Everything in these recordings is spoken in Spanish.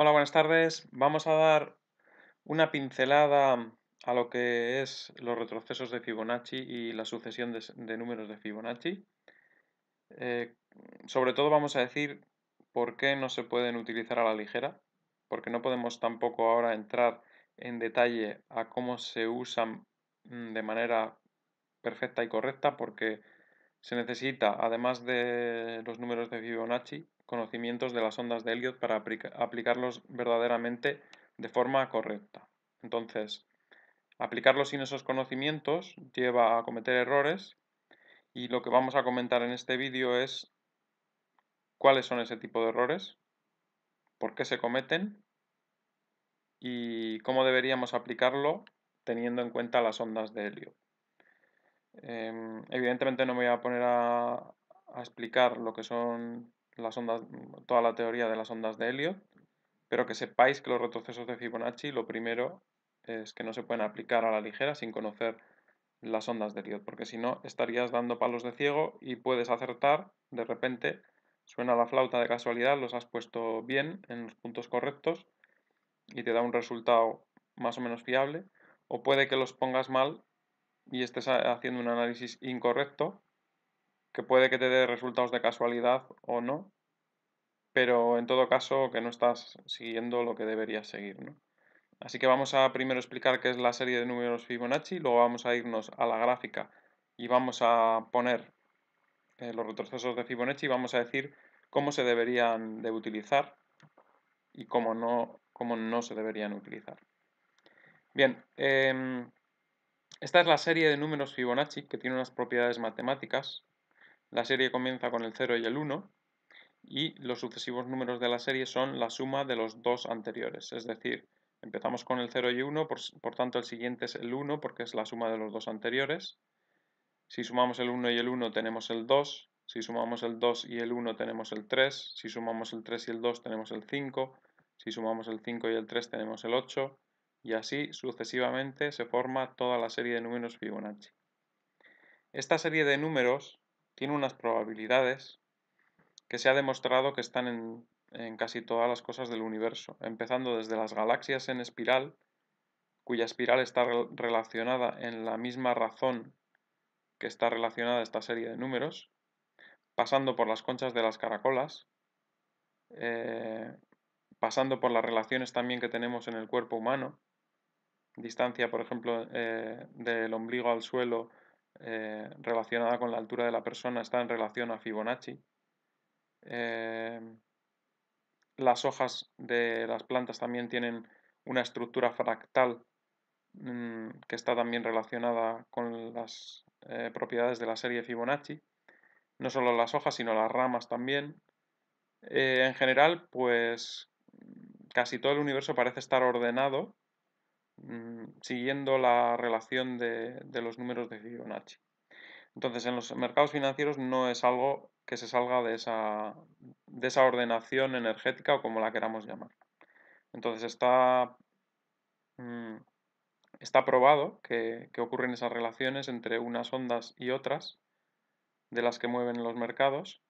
Hola, buenas tardes. Vamos a dar una pincelada a lo que es los retrocesos de Fibonacci y la sucesión de, números de Fibonacci. Eh, sobre todo vamos a decir por qué no se pueden utilizar a la ligera, porque no podemos tampoco ahora entrar en detalle a cómo se usan mm, de manera perfecta y correcta, porque se necesita, además de los números de Fibonacci, conocimientos de las ondas de Elliot para aplicarlos verdaderamente de forma correcta. Entonces, aplicarlos sin esos conocimientos lleva a cometer errores y lo que vamos a comentar en este vídeo es cuáles son ese tipo de errores, por qué se cometen y cómo deberíamos aplicarlo teniendo en cuenta las ondas de Elliot. Em, evidentemente no me voy a poner a explicar lo que son las ondas, toda la teoría de las ondas de Elliot, pero que sepáis que los retrocesos de Fibonacci lo primero es que no se pueden aplicar a la ligera sin conocer las ondas de Elliot, porque si no estarías dando palos de ciego y puedes acertar, de repente suena la flauta de casualidad, los has puesto bien en los puntos correctos y te da un resultado más o menos fiable, o puede que los pongas mal y estés haciendo un análisis incorrecto que puede que te dé resultados de casualidad o no, pero en todo caso que no estás siguiendo lo que deberías seguir. Así que vamos a primero explicar qué es la serie de números Fibonacci, luego vamos a irnos a la gráfica y vamos a poner eh, los retrocesos de Fibonacci y vamos a decir cómo se deberían de utilizar y cómo no, no se deberían utilizar. Bien, em, esta es la serie de números Fibonacci que tiene unas propiedades matemáticas la serie comienza con el 0 y el 1 y los sucesivos números de la serie son la suma de los dos anteriores, es decir, empezamos con el 0 y 1, por, por tanto el siguiente es el 1 porque es la suma de los dos anteriores. Si sumamos el 1 y el 1 tenemos el 2, si sumamos el 2 y el 1 tenemos el 3, si sumamos el 3 y el 2 tenemos el 5, si sumamos el 5 y el 3 tenemos el 8, y así sucesivamente se forma toda la serie de números Fibonacci. Esta serie de números tiene unas probabilidades que se ha demostrado que están en, casi todas las cosas del universo, empezando desde las galaxias en espiral, cuya espiral está relacionada en la misma razón que está relacionada esta serie de números, pasando por las conchas de las caracolas, eh, pasando por las relaciones también que tenemos en el cuerpo humano, distancia, por ejemplo, eh, del ombligo al suelo eh, relacionada con la altura de la persona está en relación a Fibonacci. Eh, las hojas de las plantas también tienen una estructura fractal mm, que está también relacionada con las eh, propiedades de la serie Fibonacci. No solo las hojas, sino las ramas también. en general, pues mm, casi todo el universo parece estar ordenado Mm, siguiendo la relación de, los números de Fibonacci. Entonces, en los mercados financieros no es algo que se salga de esa, ordenación energética o como la queramos llamar. Entonces, está, mm, está probado que ocurren esas relaciones entre unas ondas y otras de las que mueven los mercados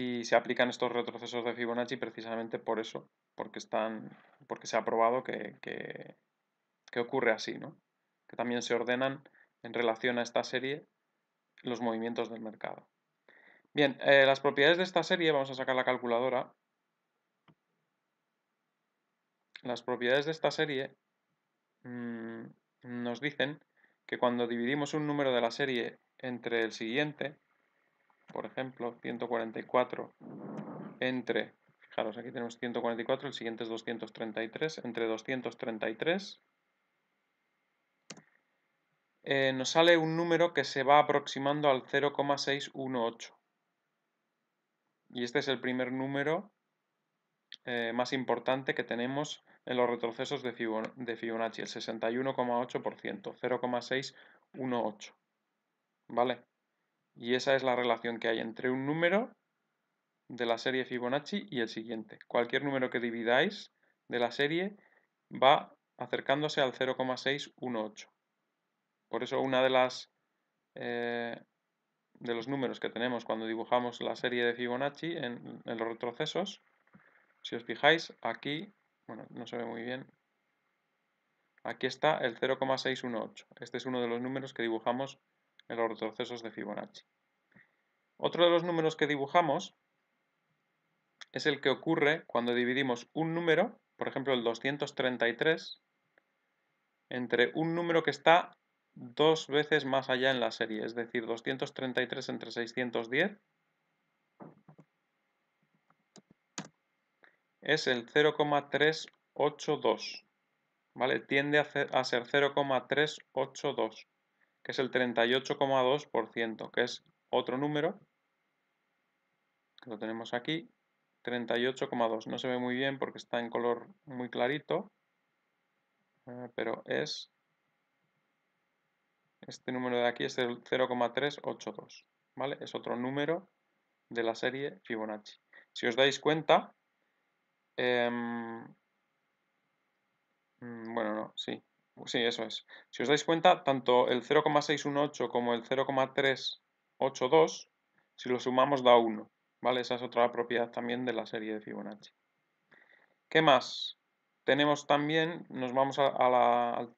y se aplican estos retrocesos de Fibonacci precisamente por eso, porque, están, porque se ha probado que, ocurre así, ¿no? que también se ordenan en relación a esta serie los movimientos del mercado. Bien, eh, las propiedades de esta serie, vamos a sacar la calculadora. Las propiedades de esta serie mm, nos dicen que cuando dividimos un número de la serie entre el siguiente, por ejemplo, 144 entre, fijaros, aquí tenemos 144, el siguiente es 233, entre 233 eh, nos sale un número que se va aproximando al 0,618. Y este es el primer número eh, más importante que tenemos en los retrocesos de, de Fibonacci, el 61,8%, 0,618. ¿Vale? Y esa es la relación que hay entre un número de la serie Fibonacci y el siguiente. Cualquier número que dividáis de la serie va acercándose al 0,618. Por eso una de las eh, de los números que tenemos cuando dibujamos la serie de Fibonacci en, en los retrocesos, si os fijáis aquí, bueno, no se ve muy bien, aquí está el 0,618. Este es uno de los números que dibujamos en los retrocesos de Fibonacci. Otro de los números que dibujamos es el que ocurre cuando dividimos un número, por ejemplo el 233, entre un número que está dos veces más allá en la serie, es decir, 233 entre 610 es el 0,382, ¿vale? Tiende a ser 0,382 que es el 38,2%, que es otro número, que lo tenemos aquí, 38,2. No se ve muy bien porque está en color muy clarito, eh, pero es... Este número de aquí es el 0,382, ¿vale? Es otro número de la serie Fibonacci. Si os dais cuenta, em, mm, bueno, no, sí, Sí, eso es. Si os dais cuenta, tanto el 0,618 como el 0,382, si lo sumamos da 1. ¿Vale? Esa es otra propiedad también de la serie de Fibonacci. ¿Qué más? Tenemos también, nos vamos a, la, a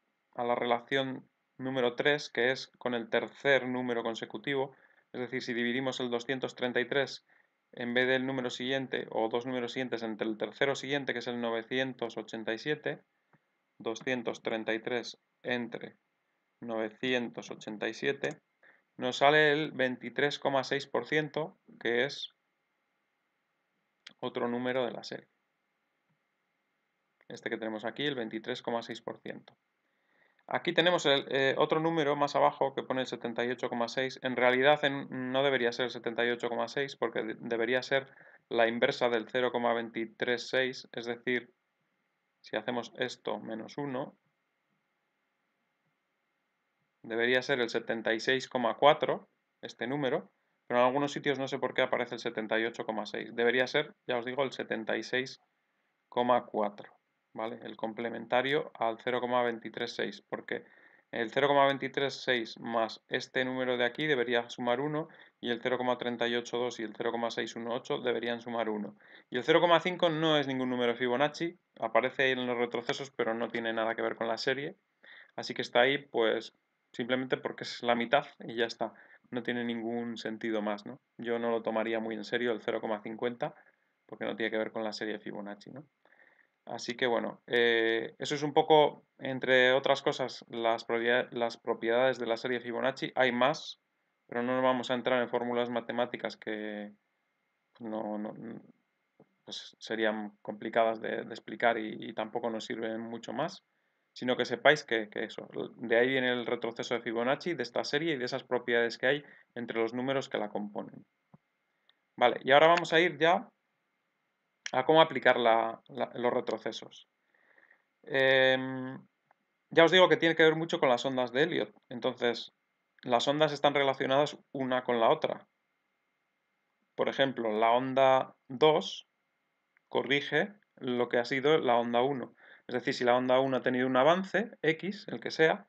la relación número 3, que es con el tercer número consecutivo. Es decir, si dividimos el 233 en vez del número siguiente o dos números siguientes entre el tercero siguiente, que es el 987, 233 entre 987, nos sale el 23,6%, que es otro número de la serie. Este que tenemos aquí, el 23,6%. Aquí tenemos el, eh, otro número más abajo que pone el 78,6. En realidad no debería ser el 78,6 porque debería ser la inversa del 0,236, es decir, si hacemos esto menos 1, debería ser el 76,4, este número, pero en algunos sitios no sé por qué aparece el 78,6. Debería ser, ya os digo, el 76,4, ¿vale? El complementario al 0,236, porque el 0,236 más este número de aquí debería sumar 1 y el 0,382 y el 0,618 deberían sumar 1. Y el 0,5 no es ningún número Fibonacci, aparece en los retrocesos pero no tiene nada que ver con la serie. Así que está ahí pues simplemente porque es la mitad y ya está. No tiene ningún sentido más, ¿no? Yo no lo tomaría muy en serio el 0,50 porque no tiene que ver con la serie Fibonacci, ¿no? Así que bueno, eh, eso es un poco, entre otras cosas, las, propiedades de la serie Fibonacci. Hay más, pero no nos vamos a entrar en fórmulas matemáticas que no, pues serían complicadas de, explicar y, tampoco nos sirven mucho más, sino que sepáis que, que, eso, de ahí viene el retroceso de Fibonacci, de esta serie y de esas propiedades que hay entre los números que la componen. Vale, y ahora vamos a ir ya a cómo aplicar los retrocesos. Em, ya os digo que tiene que ver mucho con las ondas de Elliot. Entonces, las ondas están relacionadas una con la otra. Por ejemplo, la onda 2 corrige lo que ha sido la onda 1. Es decir, si la onda 1 ha tenido un avance, X, el que sea,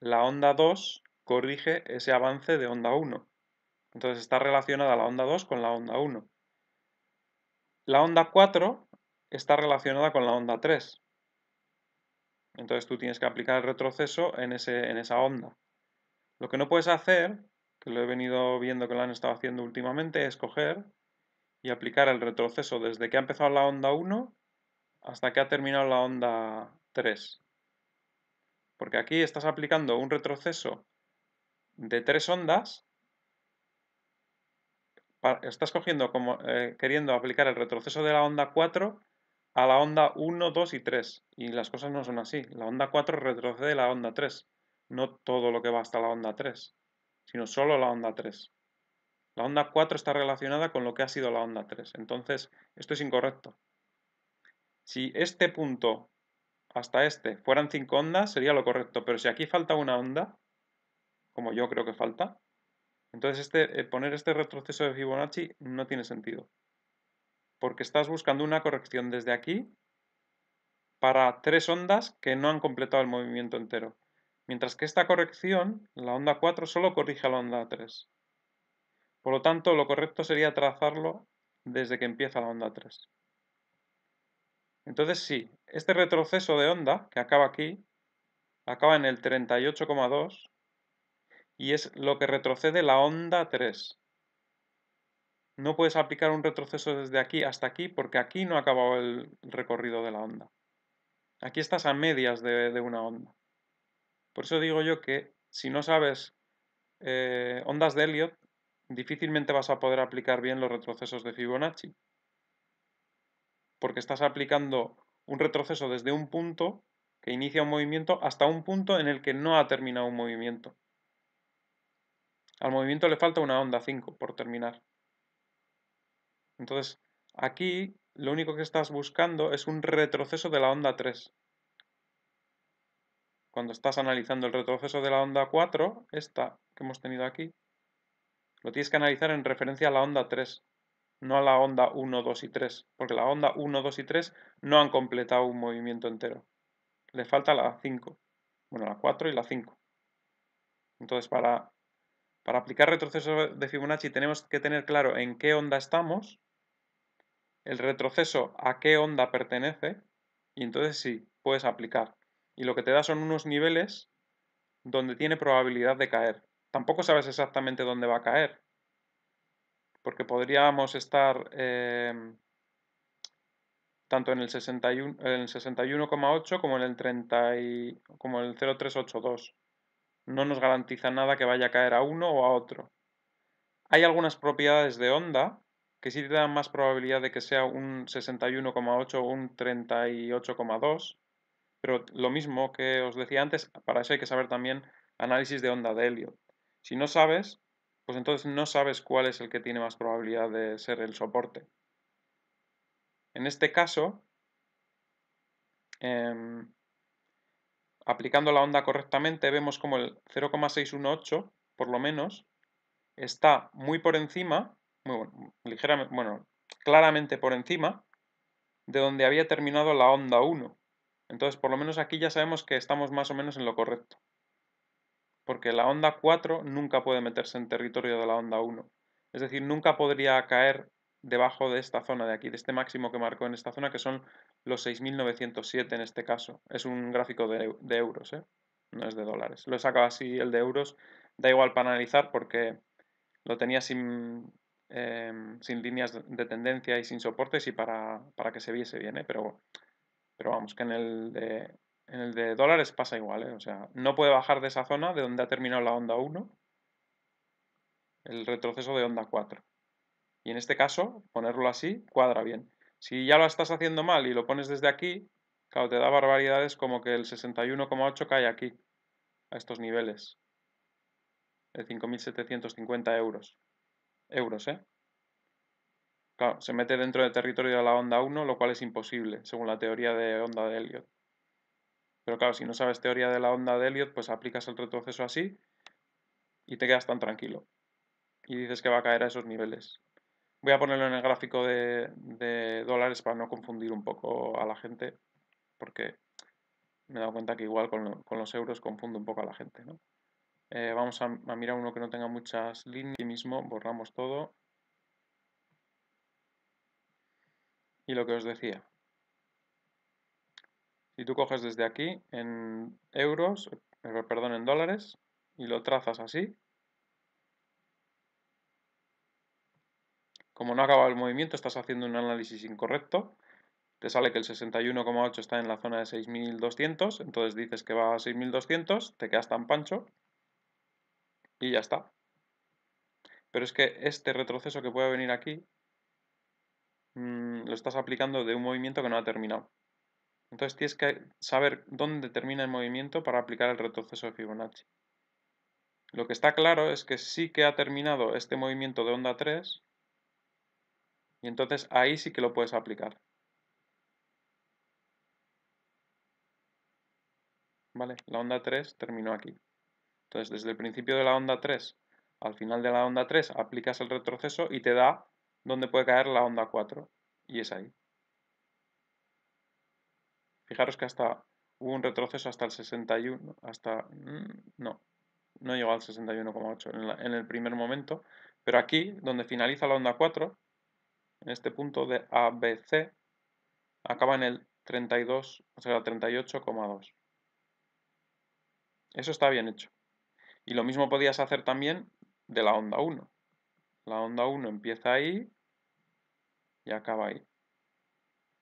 la onda 2 corrige ese avance de onda 1. Entonces está relacionada la onda 2 con la onda 1. La onda 4 está relacionada con la onda 3. Entonces tú tienes que aplicar el retroceso en, esa onda. Lo que no puedes hacer, que lo he venido viendo que lo han estado haciendo últimamente, es coger y aplicar el retroceso desde que ha empezado la onda 1 hasta que ha terminado la onda 3. Porque aquí estás aplicando un retroceso de tres ondas estás cogiendo como, eh, queriendo aplicar el retroceso de la onda 4 a la onda 1, 2 y 3. Y las cosas no son así. La onda 4 retrocede la onda 3. No todo lo que va hasta la onda 3, sino solo la onda 3. La onda 4 está relacionada con lo que ha sido la onda 3. Entonces, esto es incorrecto. Si este punto hasta este fueran 5 ondas, sería lo correcto. Pero si aquí falta una onda, como yo creo que falta, entonces este, eh, poner este retroceso de Fibonacci no tiene sentido, porque estás buscando una corrección desde aquí para tres ondas que no han completado el movimiento entero. Mientras que esta corrección, la onda 4, solo corrige a la onda 3. Por lo tanto, lo correcto sería trazarlo desde que empieza la onda 3. Entonces sí, este retroceso de onda, que acaba aquí, acaba en el 38,2, y es lo que retrocede la onda 3. No puedes aplicar un retroceso desde aquí hasta aquí porque aquí no ha acabado el recorrido de la onda. Aquí estás a medias de, una onda. Por eso digo yo que si no sabes eh, ondas de Elliot, difícilmente vas a poder aplicar bien los retrocesos de Fibonacci. Porque estás aplicando un retroceso desde un punto que inicia un movimiento hasta un punto en el que no ha terminado un movimiento. Al movimiento le falta una onda 5 por terminar. Entonces, aquí lo único que estás buscando es un retroceso de la onda 3. Cuando estás analizando el retroceso de la onda 4, esta que hemos tenido aquí, lo tienes que analizar en referencia a la onda 3, no a la onda 1, 2 y 3, porque la onda 1, 2 y 3 no han completado un movimiento entero. Le falta la 5, bueno, la 4 y la 5. Entonces, para para aplicar retroceso de Fibonacci tenemos que tener claro en qué onda estamos, el retroceso a qué onda pertenece, y entonces sí, puedes aplicar. Y lo que te da son unos niveles donde tiene probabilidad de caer. Tampoco sabes exactamente dónde va a caer, porque podríamos estar em, tanto en el 61,8 en el 30 como en el 0382 no nos garantiza nada que vaya a caer a uno o a otro. Hay algunas propiedades de onda que sí te dan más probabilidad de que sea un 61,8 o un 38,2, pero lo mismo que os decía antes, para eso hay que saber también análisis de onda de helio. Si no sabes, pues entonces no sabes cuál es el que tiene más probabilidad de ser el soporte. En este caso, em, aplicando la onda correctamente, vemos como el 0,618, por lo menos, está muy por encima, muy bueno, ligeramente, bueno, claramente por encima de donde había terminado la onda 1. Entonces, por lo menos aquí ya sabemos que estamos más o menos en lo correcto. Porque la onda 4 nunca puede meterse en territorio de la onda 1. Es decir, nunca podría caer debajo de esta zona de aquí, de este máximo que marcó en esta zona, que son los 6.907 en este caso. Es un gráfico de, euros, ¿eh? no es de dólares. Lo he sacado así, el de euros. Da igual para analizar porque lo tenía sin, em, sin líneas de tendencia y sin soportes y para, que se viese bien, ¿eh? pero, pero vamos, que en el de, en el de dólares pasa igual. ¿eh? O sea, no puede bajar de esa zona de donde ha terminado la onda 1 el retroceso de onda 4. Y en este caso, ponerlo así cuadra bien. Si ya lo estás haciendo mal y lo pones desde aquí, claro, te da barbaridades como que el 61,8 cae aquí, a estos niveles, de 5.750 euros. Euros, ¿eh? Claro, se mete dentro del territorio de la onda 1, lo cual es imposible, según la teoría de onda de Elliot. Pero claro, si no sabes teoría de la onda de Elliot, pues aplicas el retroceso así y te quedas tan tranquilo. Y dices que va a caer a esos niveles voy a ponerlo en el gráfico de, dólares para no confundir un poco a la gente, porque me he dado cuenta que igual con, los euros confundo un poco a la gente. ¿no? Eh, vamos a, mirar uno que no tenga muchas líneas. y mismo borramos todo. Y lo que os decía. Si tú coges desde aquí en euros, eh, perdón, en dólares, y lo trazas así, Como no ha acabado el movimiento, estás haciendo un análisis incorrecto. Te sale que el 61,8 está en la zona de 6200, entonces dices que va a 6200, te quedas tan pancho y ya está. Pero es que este retroceso que puede venir aquí mm, lo estás aplicando de un movimiento que no ha terminado. Entonces tienes que saber dónde termina el movimiento para aplicar el retroceso de Fibonacci. Lo que está claro es que sí que ha terminado este movimiento de onda 3, y entonces ahí sí que lo puedes aplicar. ¿Vale? La onda 3 terminó aquí. Entonces, desde el principio de la onda 3 al final de la onda 3 aplicas el retroceso y te da donde puede caer la onda 4. Y es ahí. Fijaros que hasta hubo un retroceso hasta el 61, hasta... Mm, no, no llegó al 61,8 en, en, el primer momento, pero aquí, donde finaliza la onda 4, en este punto de ABC, acaba en el 32, o sea, 38,2. Eso está bien hecho. Y lo mismo podías hacer también de la onda 1. La onda 1 empieza ahí y acaba ahí,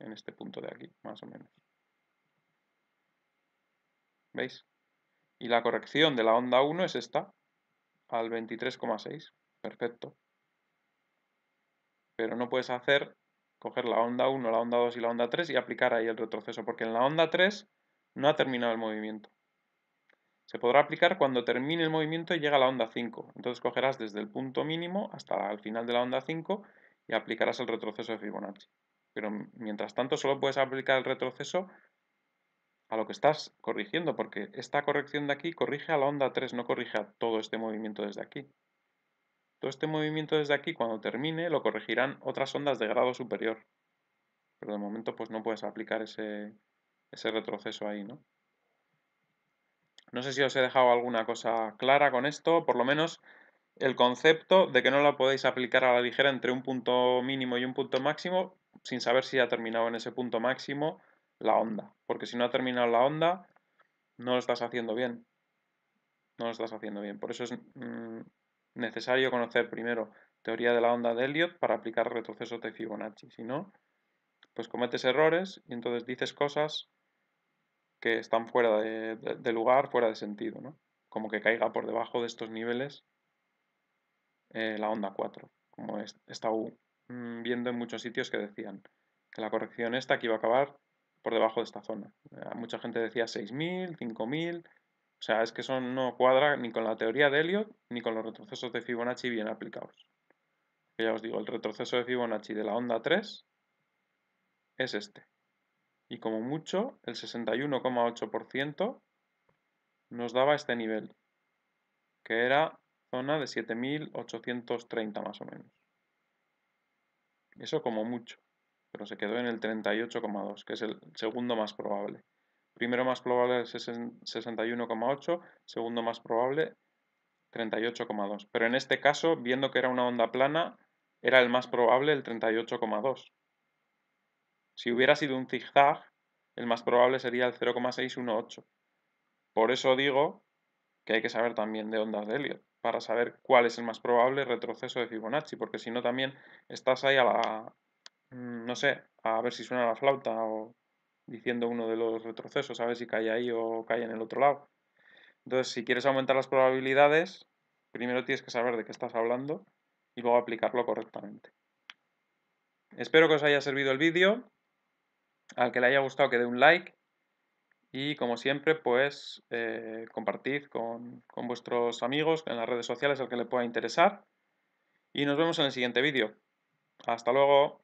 en este punto de aquí, más o menos. ¿Veis? Y la corrección de la onda 1 es esta, al 23,6. Perfecto pero no puedes hacer coger la onda 1, la onda 2 y la onda 3 y aplicar ahí el retroceso, porque en la onda 3 no ha terminado el movimiento. Se podrá aplicar cuando termine el movimiento y llega a la onda 5. Entonces cogerás desde el punto mínimo hasta el final de la onda 5 y aplicarás el retroceso de Fibonacci. Pero mientras tanto solo puedes aplicar el retroceso a lo que estás corrigiendo, porque esta corrección de aquí corrige a la onda 3, no corrige a todo este movimiento desde aquí. Todo este movimiento desde aquí, cuando termine, lo corregirán otras ondas de grado superior. Pero de momento pues no puedes aplicar ese, retroceso ahí, ¿no? No sé si os he dejado alguna cosa clara con esto, por lo menos el concepto de que no la podéis aplicar a la ligera entre un punto mínimo y un punto máximo sin saber si ha terminado en ese punto máximo la onda. Porque si no ha terminado la onda, no lo estás haciendo bien. No lo estás haciendo bien. Por eso es, mm, necesario conocer primero teoría de la onda de Elliot para aplicar retrocesos de Fibonacci. Si no, pues cometes errores y entonces dices cosas que están fuera de, lugar, fuera de sentido, ¿no? Como que caiga por debajo de estos niveles eh, la onda 4, como he estado mm, viendo en muchos sitios que decían que la corrección esta que iba a acabar por debajo de esta zona. Eh, mucha gente decía 6.000, 5.000, o sea, es que eso no cuadra ni con la teoría de Elliot ni con los retrocesos de Fibonacci bien aplicados. ya os digo, el retroceso de Fibonacci de la onda 3 es este. Y como mucho, el 61,8% nos daba este nivel, que era zona de 7830 más o menos. Eso como mucho, pero se quedó en el 38,2, que es el segundo más probable. Primero más probable el 61,8, segundo más probable 38,2. Pero en este caso, viendo que era una onda plana, era el más probable el 38,2. Si hubiera sido un zigzag, el más probable sería el 0,618. Por eso digo que hay que saber también de ondas de Elliot, para saber cuál es el más probable retroceso de Fibonacci, porque si no también estás ahí a la... Mm, no sé, a ver si suena la flauta o diciendo uno de los retrocesos, a ver si cae ahí o cae en el otro lado. Entonces, si quieres aumentar las probabilidades, primero tienes que saber de qué estás hablando y luego aplicarlo correctamente. Espero que os haya servido el vídeo, al que le haya gustado que dé un like y como siempre pues eh, compartid con, con vuestros amigos en las redes sociales al que le pueda interesar y nos vemos en el siguiente vídeo. Hasta luego.